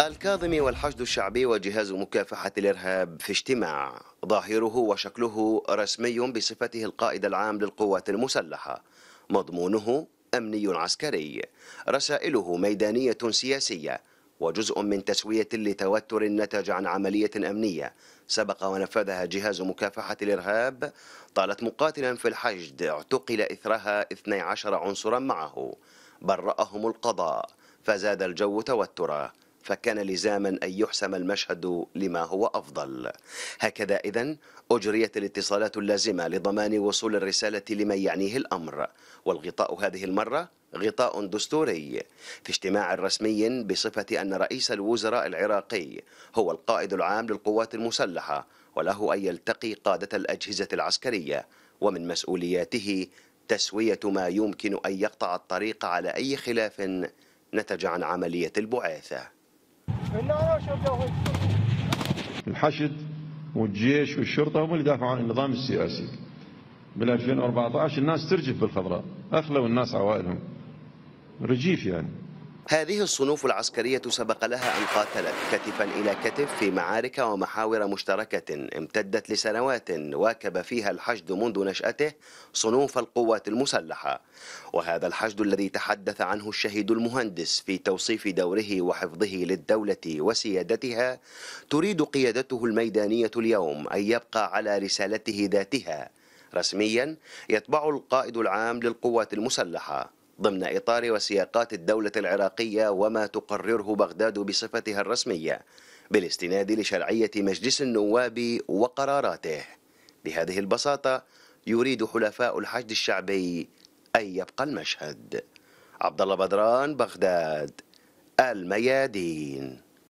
الكاظمي والحشد الشعبي وجهاز مكافحة الإرهاب في اجتماع ظاهره وشكله رسمي بصفته القائد العام للقوات المسلحة مضمونه أمني عسكري رسائله ميدانية سياسية وجزء من تسوية لتوتر نتج عن عملية أمنية سبق ونفذها جهاز مكافحة الإرهاب طالت مقاتلا في الحشد اعتقل إثرها 12 عنصرا معه برأهم القضاء فزاد الجو توترا فكان لزاما أن يحسم المشهد لما هو أفضل هكذا إذا أجريت الاتصالات اللازمة لضمان وصول الرسالة لمن يعنيه الأمر والغطاء هذه المرة غطاء دستوري في اجتماع رسمي بصفة أن رئيس الوزراء العراقي هو القائد العام للقوات المسلحة وله أن يلتقي قادة الأجهزة العسكرية ومن مسؤولياته تسوية ما يمكن أن يقطع الطريق على أي خلاف نتج عن عملية البعاثة الحشد والجيش والشرطة هم اللي دافعوا عن النظام السياسي بال 2014 الناس ترجف بالخضراء أخلوا الناس عوائلهم رجيف يعني هذه الصنوف العسكرية سبق لها أن قاتلت كتفا إلى كتف في معارك ومحاور مشتركة امتدت لسنوات واكب فيها الحشد منذ نشأته صنوف القوات المسلحة وهذا الحشد الذي تحدث عنه الشهيد المهندس في توصيف دوره وحفظه للدولة وسيادتها تريد قيادته الميدانية اليوم أن يبقى على رسالته ذاتها رسميا يتبع القائد العام للقوات المسلحة ضمن إطار وسياقات الدولة العراقية وما تقرره بغداد بصفتها الرسمية بالاستناد لشرعية مجلس النواب وقراراته بهذه البساطة يريد حلفاء الحشد الشعبي أن يبقى المشهد عبد الله بدران بغداد الميادين